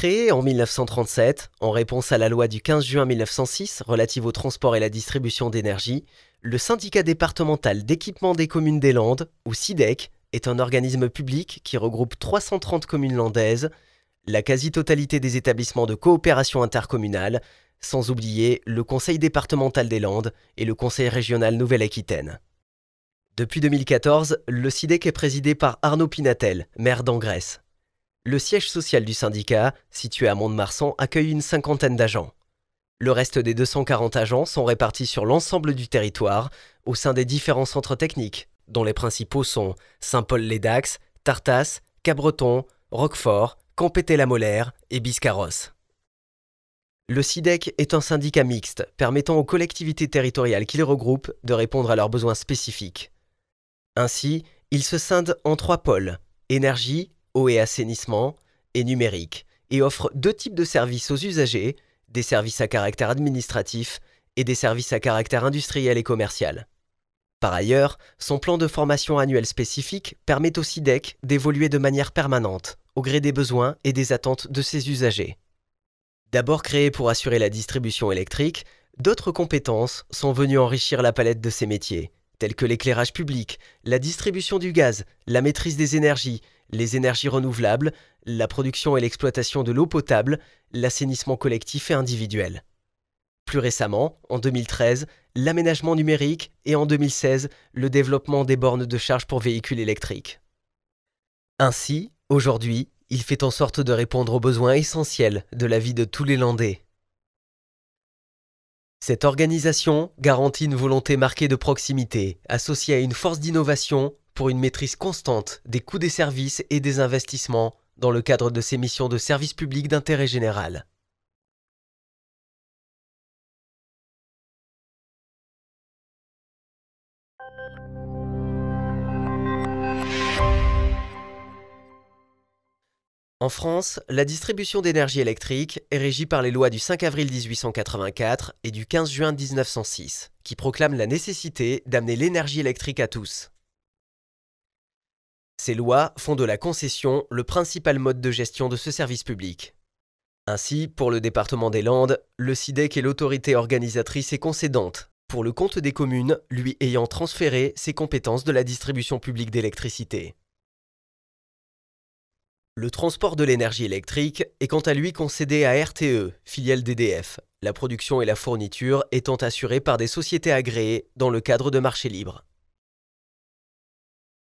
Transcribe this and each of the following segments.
Créé en 1937, en réponse à la loi du 15 juin 1906 relative au transport et la distribution d'énergie, le syndicat départemental d'équipement des communes des Landes, ou SIDEC, est un organisme public qui regroupe 330 communes landaises, la quasi-totalité des établissements de coopération intercommunale, sans oublier le Conseil départemental des Landes et le Conseil régional Nouvelle-Aquitaine. Depuis 2014, le SIDEC est présidé par Arnaud Pinatel, maire d'Angresse. Le siège social du syndicat, situé à Mont-de-Marsan, accueille une cinquantaine d'agents. Le reste des 240 agents sont répartis sur l'ensemble du territoire, au sein des différents centres techniques, dont les principaux sont Saint-Paul-les-Dax, Tartas, Cabreton, Roquefort, Campété-la-Molaire et Biscarrosse. Le SIDEC est un syndicat mixte permettant aux collectivités territoriales qu'il regroupe de répondre à leurs besoins spécifiques. Ainsi, il se scinde en trois pôles énergie, eau et assainissement, et numérique, et offre deux types de services aux usagers, des services à caractère administratif et des services à caractère industriel et commercial. Par ailleurs, son plan de formation annuel spécifique permet au SIDEC e d'évoluer de manière permanente, au gré des besoins et des attentes de ses usagers. D'abord créé pour assurer la distribution électrique, d'autres compétences sont venues enrichir la palette de ses métiers, tels que l'éclairage public, la distribution du gaz, la maîtrise des énergies les énergies renouvelables, la production et l'exploitation de l'eau potable, l'assainissement collectif et individuel. Plus récemment, en 2013, l'aménagement numérique et en 2016, le développement des bornes de charge pour véhicules électriques. Ainsi, aujourd'hui, il fait en sorte de répondre aux besoins essentiels de la vie de tous les Landais. Cette organisation garantit une volonté marquée de proximité, associée à une force d'innovation, pour une maîtrise constante des coûts des services et des investissements dans le cadre de ses missions de service public d'intérêt général. En France, la distribution d'énergie électrique est régie par les lois du 5 avril 1884 et du 15 juin 1906, qui proclament la nécessité d'amener l'énergie électrique à tous ces lois font de la concession le principal mode de gestion de ce service public. Ainsi, pour le département des Landes, le SIDEC est l'autorité organisatrice et concédante, pour le compte des communes lui ayant transféré ses compétences de la distribution publique d'électricité. Le transport de l'énergie électrique est quant à lui concédé à RTE, filiale d'EDF, la production et la fourniture étant assurées par des sociétés agréées dans le cadre de marché libre.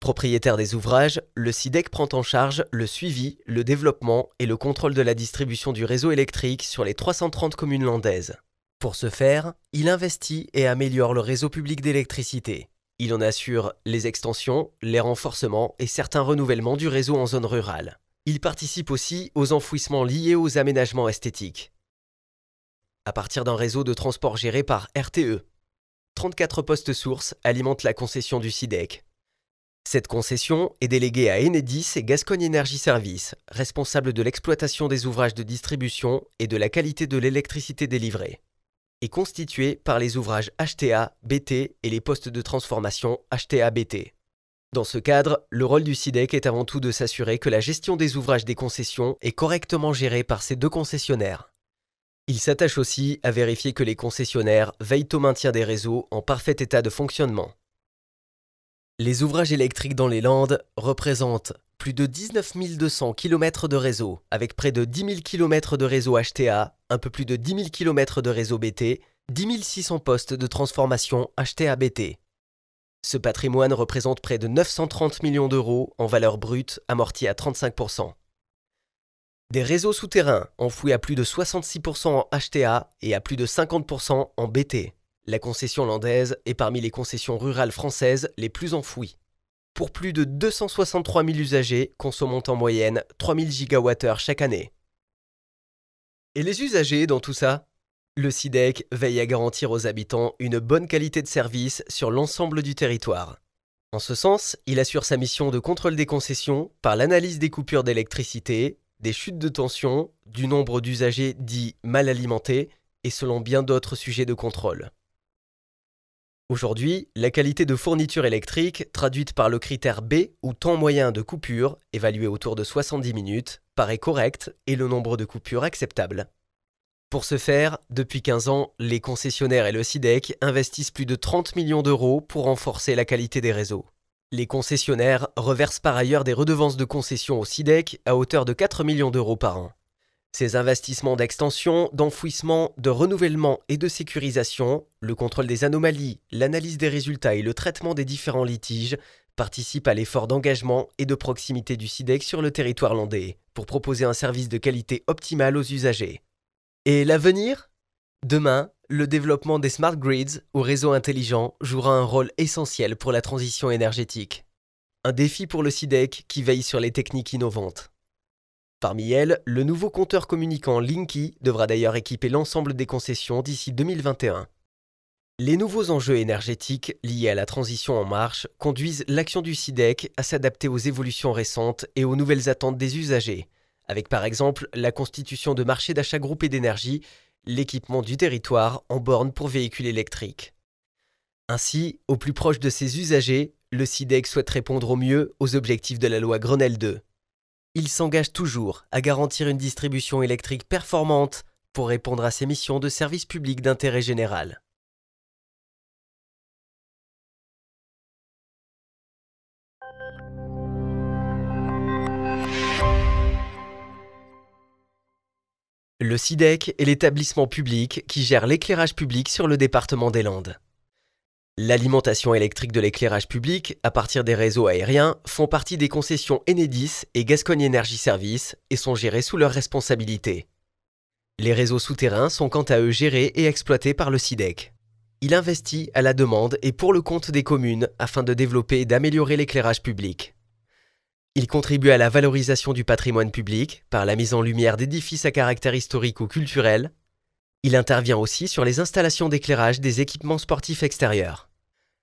Propriétaire des ouvrages, le SIDEC prend en charge le suivi, le développement et le contrôle de la distribution du réseau électrique sur les 330 communes landaises. Pour ce faire, il investit et améliore le réseau public d'électricité. Il en assure les extensions, les renforcements et certains renouvellements du réseau en zone rurale. Il participe aussi aux enfouissements liés aux aménagements esthétiques. À partir d'un réseau de transport géré par RTE, e, 34 postes sources alimentent la concession du SIDEC. Cette concession est déléguée à Enedis et Gascogne Energy Service, responsable de l'exploitation des ouvrages de distribution et de la qualité de l'électricité délivrée, et constituée par les ouvrages HTA, BT et les postes de transformation HTA-BT. Dans ce cadre, le rôle du SIDEC est avant tout de s'assurer que la gestion des ouvrages des concessions est correctement gérée par ces deux concessionnaires. Il s'attache aussi à vérifier que les concessionnaires veillent au maintien des réseaux en parfait état de fonctionnement. Les ouvrages électriques dans les Landes représentent plus de 19 200 km de réseau, avec près de 10 000 km de réseau HTA, un peu plus de 10 000 km de réseau BT, 10 600 postes de transformation HTA-BT. Ce patrimoine représente près de 930 millions d'euros en valeur brute, amortie à 35%. Des réseaux souterrains enfouis à plus de 66% en HTA et à plus de 50% en BT. La concession landaise est parmi les concessions rurales françaises les plus enfouies. Pour plus de 263 000 usagers, consommant en moyenne 3 000 gigawattheures chaque année. Et les usagers dans tout ça Le SIDEC veille à garantir aux habitants une bonne qualité de service sur l'ensemble du territoire. En ce sens, il assure sa mission de contrôle des concessions par l'analyse des coupures d'électricité, des chutes de tension, du nombre d'usagers dits mal alimentés et selon bien d'autres sujets de contrôle. Aujourd'hui, la qualité de fourniture électrique, traduite par le critère B ou temps moyen de coupure, évalué autour de 70 minutes, paraît correcte et le nombre de coupures acceptable. Pour ce faire, depuis 15 ans, les concessionnaires et le SIDEC investissent plus de 30 millions d'euros pour renforcer la qualité des réseaux. Les concessionnaires reversent par ailleurs des redevances de concession au SIDEC à hauteur de 4 millions d'euros par an. Ces investissements d'extension, d'enfouissement, de renouvellement et de sécurisation, le contrôle des anomalies, l'analyse des résultats et le traitement des différents litiges participent à l'effort d'engagement et de proximité du SIDEC sur le territoire landais pour proposer un service de qualité optimale aux usagers. Et l'avenir Demain, le développement des smart grids ou réseaux intelligents jouera un rôle essentiel pour la transition énergétique. Un défi pour le SIDEC qui veille sur les techniques innovantes. Parmi elles, le nouveau compteur communicant Linky devra d'ailleurs équiper l'ensemble des concessions d'ici 2021. Les nouveaux enjeux énergétiques liés à la transition en marche conduisent l'action du SIDEC à s'adapter aux évolutions récentes et aux nouvelles attentes des usagers, avec par exemple la constitution de marchés d'achat groupés d'énergie, l'équipement du territoire en borne pour véhicules électriques. Ainsi, au plus proche de ses usagers, le SIDEC souhaite répondre au mieux aux objectifs de la loi Grenelle 2 il s'engage toujours à garantir une distribution électrique performante pour répondre à ses missions de service public d'intérêt général. Le SIDEC est l'établissement public qui gère l'éclairage public sur le département des Landes. L'alimentation électrique de l'éclairage public à partir des réseaux aériens font partie des concessions Enedis et Gascogne Energy Service et sont gérées sous leur responsabilité. Les réseaux souterrains sont quant à eux gérés et exploités par le SIDEC. Il investit à la demande et pour le compte des communes afin de développer et d'améliorer l'éclairage public. Il contribue à la valorisation du patrimoine public par la mise en lumière d'édifices à caractère historique ou culturel. Il intervient aussi sur les installations d'éclairage des équipements sportifs extérieurs.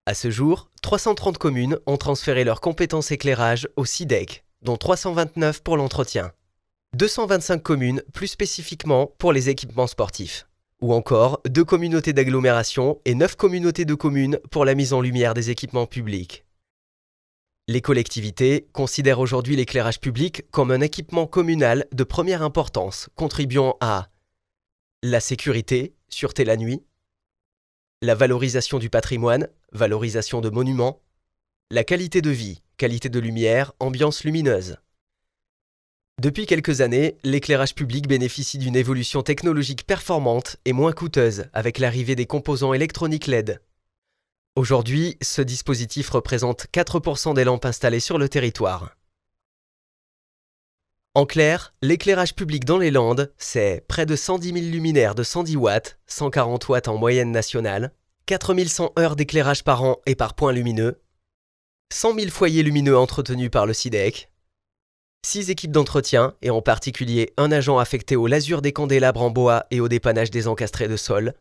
À ce jour, 330 communes ont transféré leurs compétences éclairage au SIDEC, e dont 329 pour l'entretien. 225 communes plus spécifiquement pour les équipements sportifs. Ou encore deux communautés d'agglomération et 9 communautés de communes pour la mise en lumière des équipements publics. Les collectivités considèrent aujourd'hui l'éclairage public comme un équipement communal de première importance, contribuant à la sécurité, sûreté la nuit, la valorisation du patrimoine, valorisation de monuments, la qualité de vie, qualité de lumière, ambiance lumineuse. Depuis quelques années, l'éclairage public bénéficie d'une évolution technologique performante et moins coûteuse avec l'arrivée des composants électroniques LED. Aujourd'hui, ce dispositif représente 4% des lampes installées sur le territoire. En clair, l'éclairage public dans les Landes, c'est près de 110 000 luminaires de 110 watts, 140 watts en moyenne nationale, 4100 heures d'éclairage par an et par point lumineux, 100 000 foyers lumineux entretenus par le SIDEC, 6 équipes d'entretien et en particulier un agent affecté au lasure des candélabres en bois et au dépannage des encastrés de sol,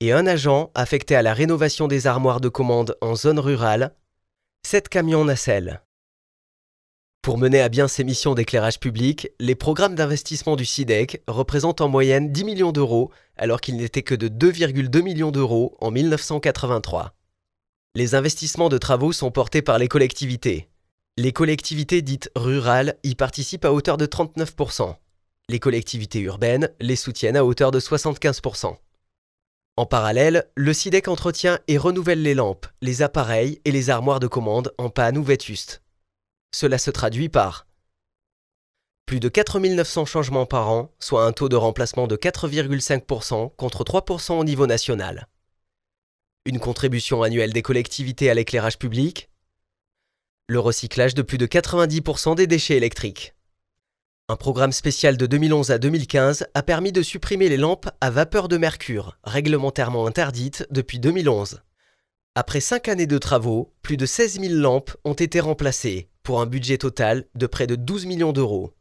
et un agent affecté à la rénovation des armoires de commande en zone rurale, 7 camions nacelles. Pour mener à bien ces missions d'éclairage public, les programmes d'investissement du Cidec représentent en moyenne 10 millions d'euros, alors qu'ils n'étaient que de 2,2 millions d'euros en 1983. Les investissements de travaux sont portés par les collectivités. Les collectivités dites rurales y participent à hauteur de 39%. Les collectivités urbaines les soutiennent à hauteur de 75%. En parallèle, le Cidec entretient et renouvelle les lampes, les appareils et les armoires de commande en panne ou vétustes. Cela se traduit par plus de 4900 changements par an, soit un taux de remplacement de 4,5% contre 3% au niveau national. Une contribution annuelle des collectivités à l'éclairage public. Le recyclage de plus de 90% des déchets électriques. Un programme spécial de 2011 à 2015 a permis de supprimer les lampes à vapeur de mercure, réglementairement interdites depuis 2011. Après 5 années de travaux, plus de 16 000 lampes ont été remplacées, pour un budget total de près de 12 millions d'euros.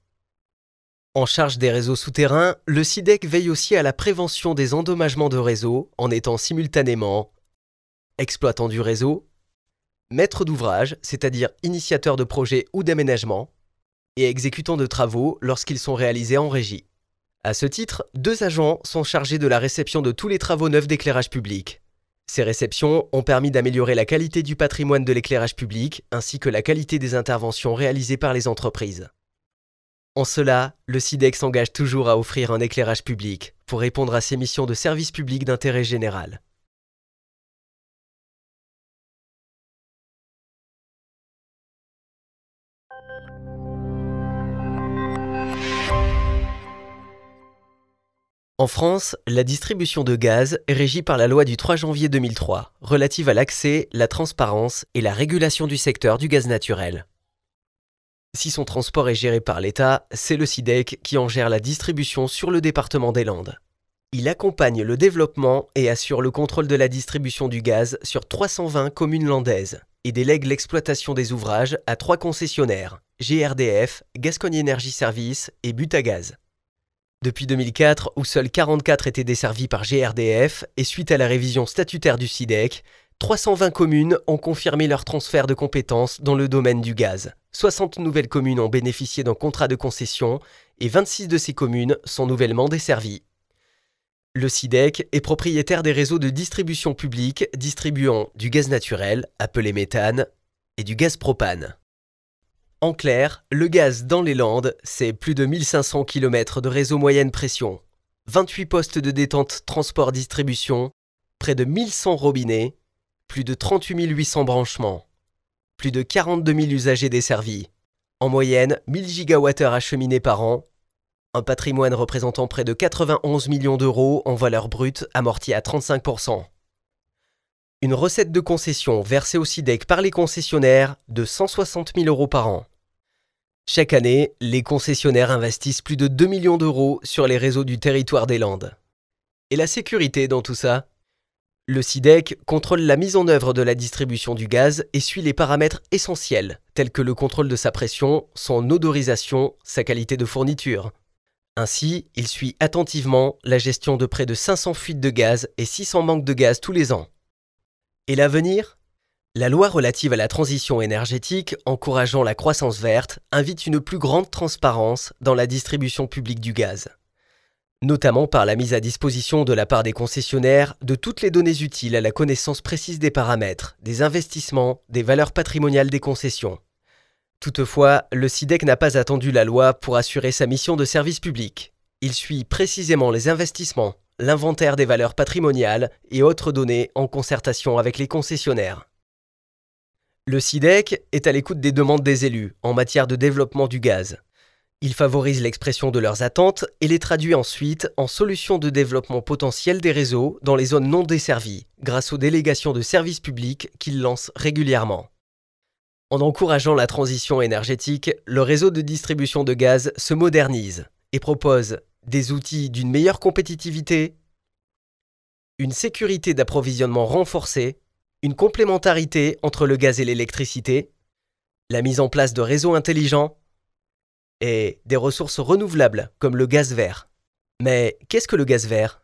En charge des réseaux souterrains, le SIDEC veille aussi à la prévention des endommagements de réseaux en étant simultanément exploitant du réseau, maître d'ouvrage, c'est-à-dire initiateur de projets ou d'aménagement, et exécutant de travaux lorsqu'ils sont réalisés en régie. A ce titre, deux agents sont chargés de la réception de tous les travaux neufs d'éclairage public, ces réceptions ont permis d'améliorer la qualité du patrimoine de l'éclairage public ainsi que la qualité des interventions réalisées par les entreprises. En cela, le SIDEX s'engage toujours à offrir un éclairage public pour répondre à ses missions de service public d'intérêt général. En France, la distribution de gaz est régie par la loi du 3 janvier 2003 relative à l'accès, la transparence et la régulation du secteur du gaz naturel. Si son transport est géré par l'État, c'est le SIDEC qui en gère la distribution sur le département des Landes. Il accompagne le développement et assure le contrôle de la distribution du gaz sur 320 communes landaises et délègue l'exploitation des ouvrages à trois concessionnaires, GRDF, Gascogne Energy Service et Butagaz. Depuis 2004, où seuls 44 étaient desservis par GRDF, et suite à la révision statutaire du SIDEC, 320 communes ont confirmé leur transfert de compétences dans le domaine du gaz. 60 nouvelles communes ont bénéficié d'un contrat de concession et 26 de ces communes sont nouvellement desservies. Le SIDEC est propriétaire des réseaux de distribution publique distribuant du gaz naturel, appelé méthane, et du gaz propane. En clair, le gaz dans les Landes, c'est plus de 1500 km de réseau moyenne pression, 28 postes de détente transport-distribution, près de 1100 robinets, plus de 38 800 branchements, plus de 42 000 usagers desservis, en moyenne 1000 gigawattheures acheminés par an, un patrimoine représentant près de 91 millions d'euros en valeur brute amortie à 35%. Une recette de concession versée au SIDEC par les concessionnaires de 160 000 euros par an. Chaque année, les concessionnaires investissent plus de 2 millions d'euros sur les réseaux du territoire des Landes. Et la sécurité dans tout ça Le SIDEC contrôle la mise en œuvre de la distribution du gaz et suit les paramètres essentiels, tels que le contrôle de sa pression, son odorisation, sa qualité de fourniture. Ainsi, il suit attentivement la gestion de près de 500 fuites de gaz et 600 manques de gaz tous les ans. Et l'avenir la loi relative à la transition énergétique encourageant la croissance verte invite une plus grande transparence dans la distribution publique du gaz, notamment par la mise à disposition de la part des concessionnaires de toutes les données utiles à la connaissance précise des paramètres, des investissements, des valeurs patrimoniales des concessions. Toutefois, le SIDEC n'a pas attendu la loi pour assurer sa mission de service public. Il suit précisément les investissements, l'inventaire des valeurs patrimoniales et autres données en concertation avec les concessionnaires. Le SIDEC est à l'écoute des demandes des élus en matière de développement du gaz. Il favorise l'expression de leurs attentes et les traduit ensuite en solutions de développement potentiel des réseaux dans les zones non desservies, grâce aux délégations de services publics qu'il lance régulièrement. En encourageant la transition énergétique, le réseau de distribution de gaz se modernise et propose des outils d'une meilleure compétitivité, une sécurité d'approvisionnement renforcée une complémentarité entre le gaz et l'électricité, la mise en place de réseaux intelligents et des ressources renouvelables comme le gaz vert. Mais qu'est-ce que le gaz vert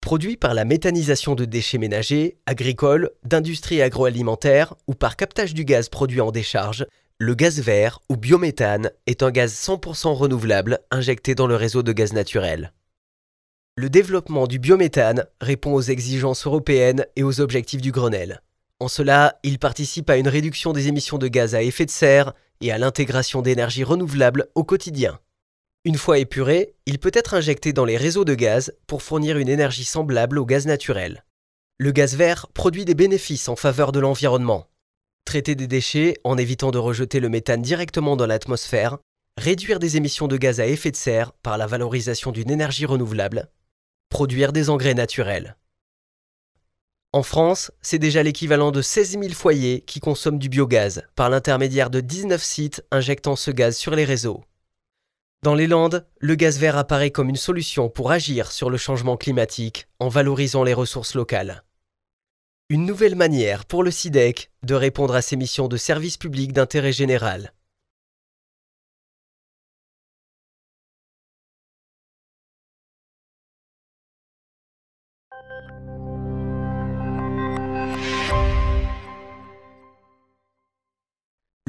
Produit par la méthanisation de déchets ménagers, agricoles, d'industries agroalimentaires ou par captage du gaz produit en décharge, le gaz vert ou biométhane est un gaz 100% renouvelable injecté dans le réseau de gaz naturel. Le développement du biométhane répond aux exigences européennes et aux objectifs du Grenelle. En cela, il participe à une réduction des émissions de gaz à effet de serre et à l'intégration d'énergies renouvelables au quotidien. Une fois épuré, il peut être injecté dans les réseaux de gaz pour fournir une énergie semblable au gaz naturel. Le gaz vert produit des bénéfices en faveur de l'environnement. Traiter des déchets en évitant de rejeter le méthane directement dans l'atmosphère, réduire des émissions de gaz à effet de serre par la valorisation d'une énergie renouvelable produire des engrais naturels. En France, c'est déjà l'équivalent de 16 000 foyers qui consomment du biogaz par l'intermédiaire de 19 sites injectant ce gaz sur les réseaux. Dans les Landes, le gaz vert apparaît comme une solution pour agir sur le changement climatique en valorisant les ressources locales. Une nouvelle manière pour le SIDEC de répondre à ses missions de service public d'intérêt général.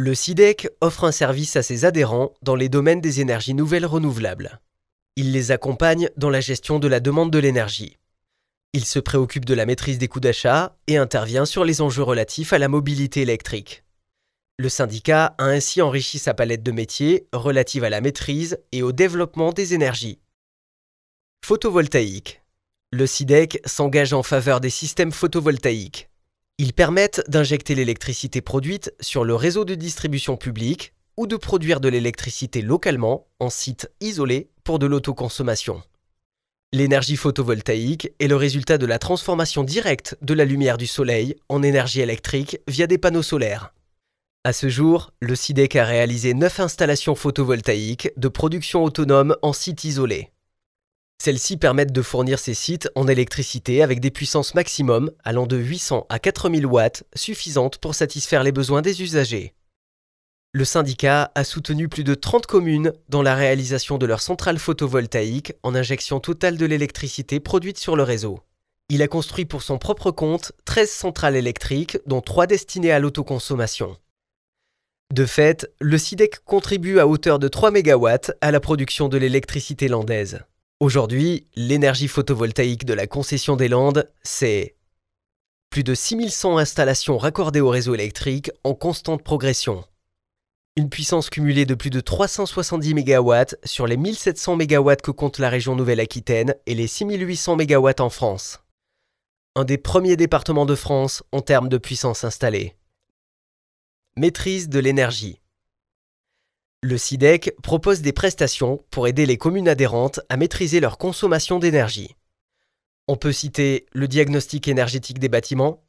Le SIDEC offre un service à ses adhérents dans les domaines des énergies nouvelles renouvelables. Il les accompagne dans la gestion de la demande de l'énergie. Il se préoccupe de la maîtrise des coûts d'achat et intervient sur les enjeux relatifs à la mobilité électrique. Le syndicat a ainsi enrichi sa palette de métiers relative à la maîtrise et au développement des énergies. Photovoltaïque. Le SIDEC s'engage en faveur des systèmes photovoltaïques. Ils permettent d'injecter l'électricité produite sur le réseau de distribution publique ou de produire de l'électricité localement en site isolé pour de l'autoconsommation. L'énergie photovoltaïque est le résultat de la transformation directe de la lumière du soleil en énergie électrique via des panneaux solaires. À ce jour, le SIDEC a réalisé 9 installations photovoltaïques de production autonome en site isolé. Celles-ci permettent de fournir ces sites en électricité avec des puissances maximum allant de 800 à 4000 watts, suffisantes pour satisfaire les besoins des usagers. Le syndicat a soutenu plus de 30 communes dans la réalisation de leurs centrales photovoltaïques en injection totale de l'électricité produite sur le réseau. Il a construit pour son propre compte 13 centrales électriques, dont 3 destinées à l'autoconsommation. De fait, le SIDEC contribue à hauteur de 3 MW à la production de l'électricité landaise. Aujourd'hui, l'énergie photovoltaïque de la concession des Landes, c'est plus de 6100 installations raccordées au réseau électrique en constante progression. Une puissance cumulée de plus de 370 MW sur les 1700 MW que compte la région Nouvelle-Aquitaine et les 6800 MW en France. Un des premiers départements de France en termes de puissance installée. Maîtrise de l'énergie. Le SIDEC propose des prestations pour aider les communes adhérentes à maîtriser leur consommation d'énergie. On peut citer le diagnostic énergétique des bâtiments,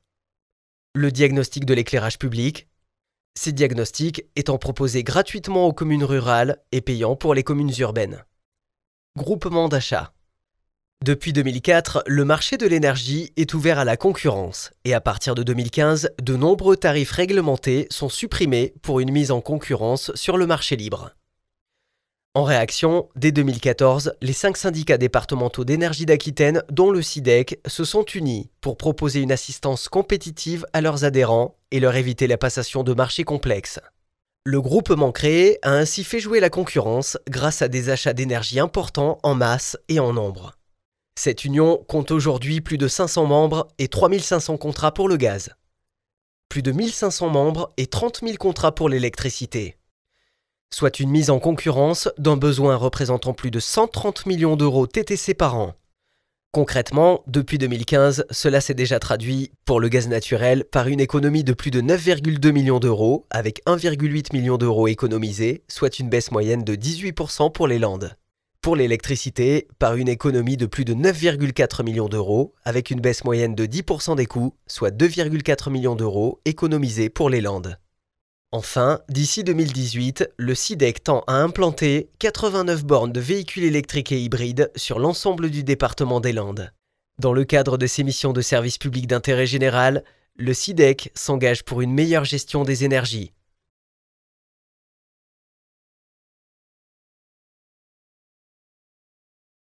le diagnostic de l'éclairage public, ces diagnostics étant proposés gratuitement aux communes rurales et payants pour les communes urbaines. Groupement d'achat. Depuis 2004, le marché de l'énergie est ouvert à la concurrence et à partir de 2015, de nombreux tarifs réglementés sont supprimés pour une mise en concurrence sur le marché libre. En réaction, dès 2014, les cinq syndicats départementaux d'énergie d'Aquitaine, dont le SIDEC, se sont unis pour proposer une assistance compétitive à leurs adhérents et leur éviter la passation de marchés complexes. Le groupement créé a ainsi fait jouer la concurrence grâce à des achats d'énergie importants en masse et en nombre. Cette union compte aujourd'hui plus de 500 membres et 3500 contrats pour le gaz. Plus de 1500 membres et 30 000 contrats pour l'électricité. Soit une mise en concurrence d'un besoin représentant plus de 130 millions d'euros TTC par an. Concrètement, depuis 2015, cela s'est déjà traduit pour le gaz naturel par une économie de plus de 9,2 millions d'euros, avec 1,8 million d'euros économisés, soit une baisse moyenne de 18% pour les Landes pour l'électricité par une économie de plus de 9,4 millions d'euros, avec une baisse moyenne de 10% des coûts, soit 2,4 millions d'euros économisés pour les Landes. Enfin, d'ici 2018, le SIDEC tend à implanter 89 bornes de véhicules électriques et hybrides sur l'ensemble du département des Landes. Dans le cadre de ses missions de service public d'intérêt général, le SIDEC s'engage pour une meilleure gestion des énergies.